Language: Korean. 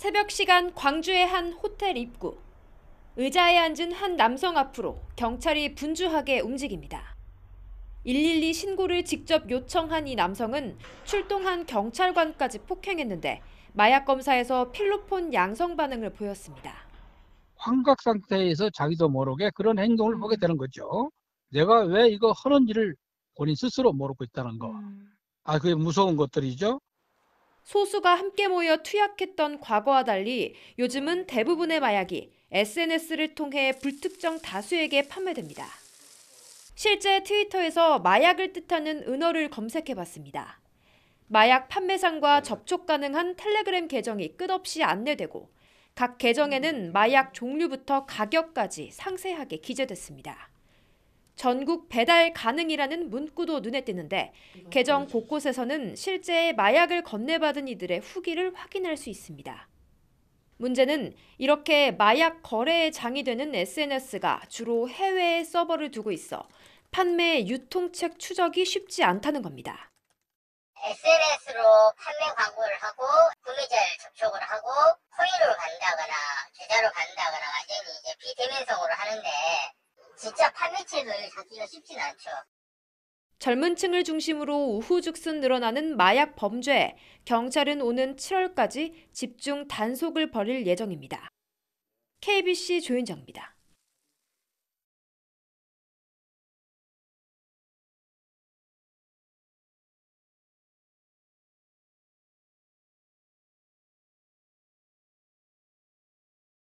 새벽 시간 광주의 한 호텔 입구. 의자에 앉은 한 남성 앞으로 경찰이 분주하게 움직입니다. 112 신고를 직접 요청한 이 남성은 출동한 경찰관까지 폭행했는데 마약 검사에서 필로폰 양성 반응을 보였습니다. 환각 상태에서 자기도 모르게 그런 행동을 보게 되는 거죠. 내가 왜 이거 하는지를 본인 스스로 모르고 있다는 거. 음. 아, 그게 무서운 것들이죠. 소수가 함께 모여 투약했던 과거와 달리 요즘은 대부분의 마약이 SNS를 통해 불특정 다수에게 판매됩니다. 실제 트위터에서 마약을 뜻하는 은어를 검색해봤습니다. 마약 판매상과 접촉 가능한 텔레그램 계정이 끝없이 안내되고 각 계정에는 마약 종류부터 가격까지 상세하게 기재됐습니다. 전국 배달 가능이라는 문구도 눈에 띄는데 개정 곳곳에서는 실제 마약을 건네받은 이들의 후기를 확인할 수 있습니다. 문제는 이렇게 마약 거래에 장이 되는 SNS가 주로 해외에 서버를 두고 있어 판매 유통책 추적이 쉽지 않다는 겁니다. SNS로 판매 광고를 하고 구매자를 접촉을 하고 코인으로 간다거나 계좌로 간다거나 완전히 이제 비대면성으로 하는데 진짜 판매책을찾기가 쉽진 않죠. 젊은 층을 중심으로 우후죽순 늘어나는 마약 범죄. 경찰은 오는 7월까지 집중 단속을 벌일 예정입니다. KBC 조윤정입니다.